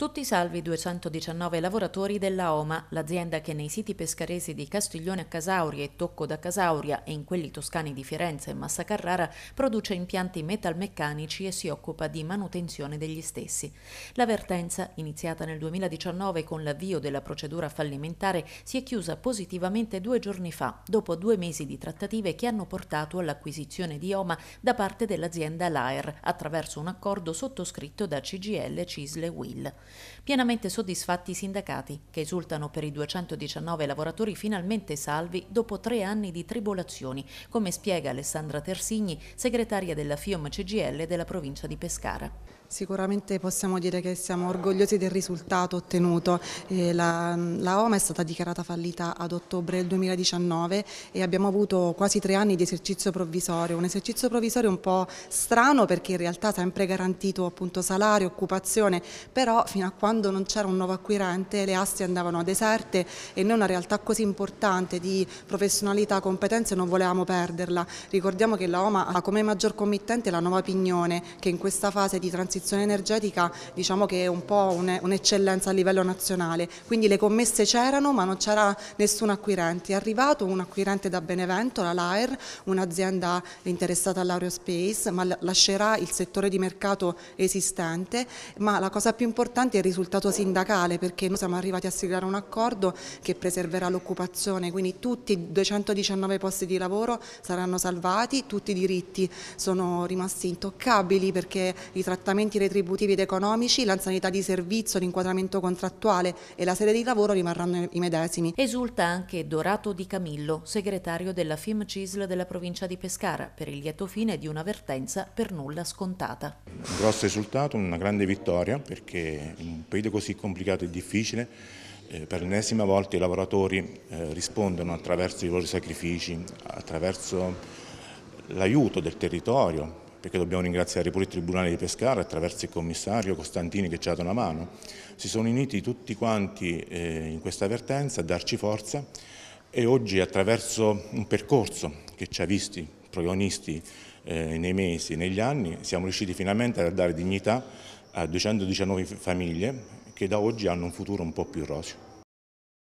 tutti salvi i 219 lavoratori della OMA, l'azienda che nei siti pescaresi di Castiglione a Casauria e Tocco da Casauria e in quelli toscani di Firenze e Massa Carrara produce impianti metalmeccanici e si occupa di manutenzione degli stessi. L'avvertenza, iniziata nel 2019 con l'avvio della procedura fallimentare, si è chiusa positivamente due giorni fa, dopo due mesi di trattative che hanno portato all'acquisizione di OMA da parte dell'azienda Laer attraverso un accordo sottoscritto da CGL Cisle Will. Pienamente soddisfatti i sindacati, che esultano per i 219 lavoratori finalmente salvi dopo tre anni di tribolazioni, come spiega Alessandra Tersigni, segretaria della FIOM CGL della provincia di Pescara. Sicuramente possiamo dire che siamo orgogliosi del risultato ottenuto. Eh, la, la, OMA è stata dichiarata fallita ad ottobre del 2019 e abbiamo avuto quasi tre anni di esercizio provvisorio, un esercizio provvisorio un po' strano perché in realtà sempre garantito appunto salario, occupazione, però fino fino a quando non c'era un nuovo acquirente le aste andavano a deserte e noi una realtà così importante di professionalità, e competenze non volevamo perderla. Ricordiamo che la OMA ha come maggior committente la Nuova Pignone che in questa fase di transizione energetica diciamo che è un po' un'eccellenza a livello nazionale, quindi le commesse c'erano ma non c'era nessun acquirente. È arrivato un acquirente da Benevento, la LAER, un'azienda interessata all'aerospace ma lascerà il settore di mercato esistente, ma la cosa più importante importante è il risultato sindacale perché noi siamo arrivati a siglare un accordo che preserverà l'occupazione, quindi tutti i 219 posti di lavoro saranno salvati, tutti i diritti sono rimasti intoccabili perché i trattamenti retributivi ed economici, l'anzianità di servizio, l'inquadramento contrattuale e la sede di lavoro rimarranno i medesimi. Esulta anche Dorato Di Camillo, segretario della FIM CISL della provincia di Pescara, per il lieto fine di una vertenza per nulla scontata. Un grosso risultato, una grande vittoria perché in un periodo così complicato e difficile eh, per l'ennesima volta i lavoratori eh, rispondono attraverso i loro sacrifici, attraverso l'aiuto del territorio, perché dobbiamo ringraziare pure il Tribunale di Pescara attraverso il commissario Costantini che ci ha dato una mano. Si sono uniti tutti quanti eh, in questa avvertenza a darci forza e oggi attraverso un percorso che ci ha visti protagonisti eh, nei mesi, negli anni, siamo riusciti finalmente a dare dignità a 219 famiglie che da oggi hanno un futuro un po' più roseo.